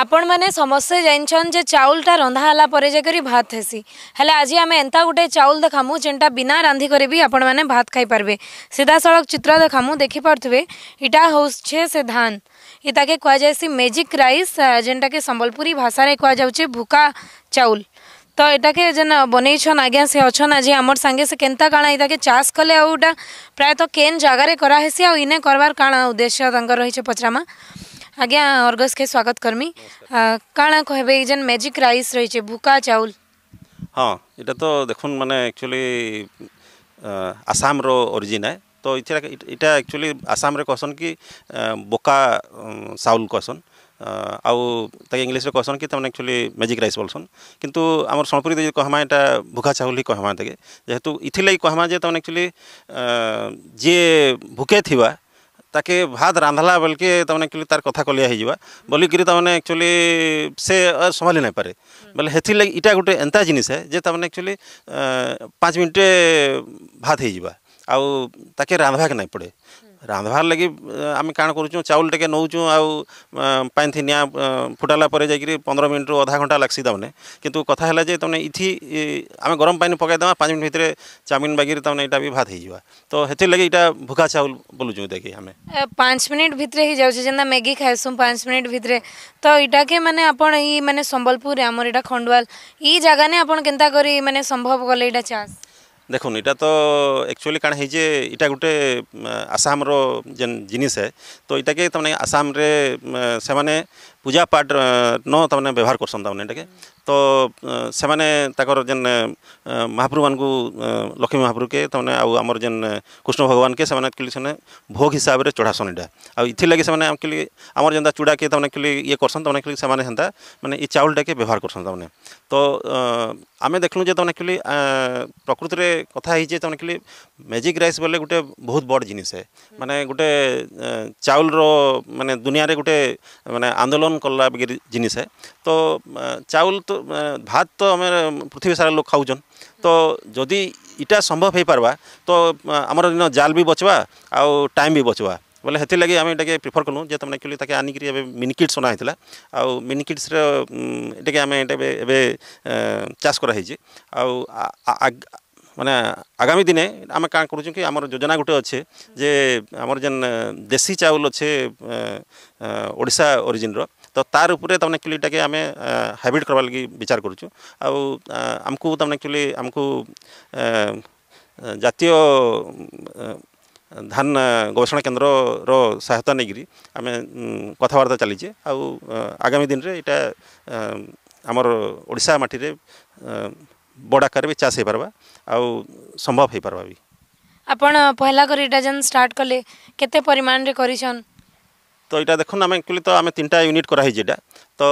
आपण मैंने समस्ते जान चाउलटा रंधाला जाकर भात हेसी है आज आम एंता गोटे चाउल देखामु जेनटा बिना रांधि करी भी आपण मैंने भात खाईपर सीधा सड़क चित्र देखी देखिपे इटा हूँ से धान इटा के जाए मेजिक रईस जेनटा के सम्बलपुरी भाषा कहुचे भूका चाउल तो यहाँ के जेन बनईन आज्ञा से अच्छा आज आम सागे से केन्ता काण ये चाष कले प्रायत तो जगार कराहेसी आउ इने करवार काण उद्देश्य रही है पचरामा ଆଜ୍ଞା ଅର୍ଗସ କେ ସ୍ୱାଗତ କର୍ମି କାଣା କହିବେ ଏଇ ଯେନ୍ ମ୍ୟାଜିକ୍ ରାଇସ୍ ରହିଛେ ବୁକା ଚାଉଲ ହଁ ଏଇଟା ତ ଦେଖୁନ୍ ମାନେ ଆକ୍ଚୁଆଲି ଆସାମର ଅରିଜିନ୍ ଆଏ ତ ଏଥିରେ ଏଇଟା ଆକ୍ଚୁଆଲି ଆସାମରେ କହସନ୍ କି ବୋକା ଚାଉଲ କହସନ୍ ଆଉ ତାକେ ଇଂଲିଶରେ କହସନ୍ କି ତାମାନେ ଆକ୍ଚୁଆଲି ମ୍ୟାଜିକ୍ ରାଇସ୍ ବୋଲସନ୍ କିନ୍ତୁ ଆମର ସୋନପୁରୀ ଯଦି କହମା ଏଇଟା ଭୁକା ଚାଉଲ ହିଁ କହମା ତାକେ ଯେହେତୁ ଇଥିର୍ଲାଗି କହମା ଯେ ତାମାନେ ଆକ୍ଚୁଆଲି ଯିଏ ଭୁକେ ଥିବା তাকে ভাত রাঁধলা বেলকে তার একচুয়ালি তার কথা কলিয়া হয়ে বলিকি তার একচুয়ালি সে সম্ভালি না পারে বেলে সেগে এটা গোটে এন্তা জিনিস যে তার একচুয়ালি পাঁচ মিনিটে ভাত হয়ে যা আউ তাকে রাঁধবাকে না পড়ে रांधवार लगे आम कण कर चाउल टे नौ आउ पाइथ निया फुटाला जा पंद्रह मिनट रू अधा घंटा लग्सी तमें कि कथा है जे तमें आम गरम पानी पकईदे पाँच मिनट भितर चाउम बागि तमें यहाँ भी भात हो तो हेतिर लगे यहाँ भुखा चाउल बोलूँ देखे आम पाँच मिनिट भे जाता मैगी खाएसूँ पाँच मिनिट भे तो यहाँ के मैंने आप मैंने सम्बलपुर आम खंडवाल ये जगह ने आपंता कर मैंने संभव कले चाष দেখুন এটা তো একচুয়ালি কারণ এই যে এটা গোটে আসামর যে জিনিস হ্যাঁ তো এটাকে তার মানে আসামে সে पूजा पाठ न तमें व्यवहार करसन तमें इटा तो से जेन महाप्रभु मान लक्ष्मी महाप्रभु के तमने आमर जेन कृष्ण भगवान के सेने से भोग हिसाब से चढ़ासन ये आगे सेमर जेन चूड़ा के तमें खिली ये करसन तमें खिली से मैंने ये चाउलटा के व्यवहार करसन तमें तो आम देखलूँ जो तमें खिली प्रकृति में कथे तमें खिली मेजिक रईस बोले गोटे बहुत बड़ जिनसे मानने गोटे चाउल रो मैंने दुनिया में गोटे मैंने आंदोलन କମ୍ କଲା ବଗିରି ଜିନିଷ ହେ ତ ଚାଉଲ ତ ଭାତ ତ ଆମେ ପୃଥିବୀ ସାରା ଲୋକ ଖାଉଛନ୍ ତ ଯଦି ଇଟା ସମ୍ଭବ ହେଇପାର୍ବା ତ ଆମର ଇନ ଜାଲ ବି ବଚ୍ବା ଆଉ ଟାଇମ୍ ବି ବଚ୍ବା ବୋଲେ ସେଥିଲାଗି ଆମେ ଏଇଟାକେ ପ୍ରିଫର୍ କଲୁ ଯେ ତମେ ଆକ୍ଚୁଆଲି ତାକେ ଆଣିକିରି ଏବେ ମିନିକିଟ୍ସ ଅଣା ହେଇଥିଲା ଆଉ ମିନିକିଟ୍ସର ଏଇଟାକେ ଆମେ ଏଇଟା ଏବେ ଚାଷ କରାହେଇଛି ଆଉ ମାନେ ଆଗାମୀ ଦିନେ ଆମେ କାଣା କରୁଛୁ କି ଆମର ଯୋଜନା ଗୋଟେ ଅଛେ ଯେ ଆମର ଯେନ୍ ଦେଶୀ ଚାଉଲ ଅଛେ ଓଡ଼ିଶା ଓରିଜିନ୍ର ତ ତାର ଉପରେ ତାମାନେ ଆକ୍ଚୁଆଲି ଏଇଟାକେ ଆମେ ହାଇବ୍ରିଡ଼ କରବାର୍ ଲାଗି ବିଚାର କରୁଛୁ ଆଉ ଆମକୁ ତାମାନେ ଆକ୍ଚୁଆଲି ଆମକୁ ଜାତୀୟ ଧାନ ଗବେଷଣା କେନ୍ଦ୍ରର ସହାୟତା ନେଇକରି ଆମେ କଥାବାର୍ତ୍ତା ଚାଲିଛେ ଆଉ ଆଗାମୀ ଦିନରେ ଏଇଟା ଆମର ଓଡ଼ିଶା ମାଟିରେ ବଡ଼ ଆକାରରେ ବି ଚାଷ ହେଇପାରବା ଆଉ ସମ୍ଭବ ହେଇପାରବା ବି ଆପଣ ପହଲା କରି ଏଇଟା ଯେନ୍ ଷ୍ଟାର୍ଟ କଲେ କେତେ ପରିମାଣରେ କରିଛନ୍ তো এটা দেখুন আমি একচুয়ালি তো আমি তিনটা ইউনিট করা হয়েছে এটা তো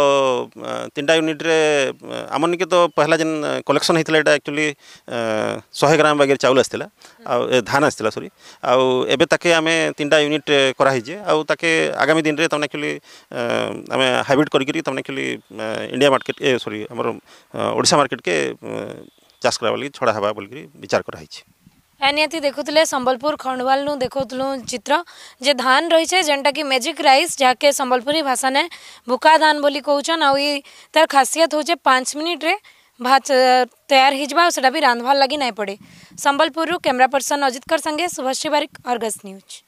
তিনটা ইউনিট্রে নিকে তো পহলা যে কলেকশন হয়েছিল এটা একচুয়ালি শহে গ্রাম বাগের চাউল আসছিল ধান আসছিল সরি আউ এবে তাকে আমি তিনটা ইউনিট করা হয়েছে আউ তাকে আগামী দিনে তার একচুয়ালি আমি হাইব্রিড করি তার একচুয়ালি ইন্ডিয়া মার্কেট সরি আমার ওড়শা মার্কেটকে চাষ করা বলি ছড়া হওয়া বলি বিচার করা হয়েছে एनिहति देखुले सम्बलपुर खंडवाल नु देखुल चित्र जे धान रही है जेनटा कि मेजिक राइस जहाँके सम्बलपुरी भाषा ने भुका धान बोली कौचन आउ तार खासियत हूँ पाँच मिनिट्रे भात तैयार हो जाए सीटा भी रांधवार लगी ना पड़े सम्बलपुरु कैमेरा पर्सन अजित कर संगे सुभाष बारिक अरगस न्यूज